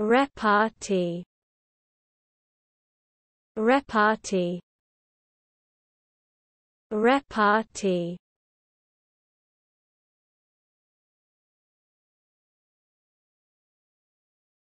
Repartee Repartee Repartee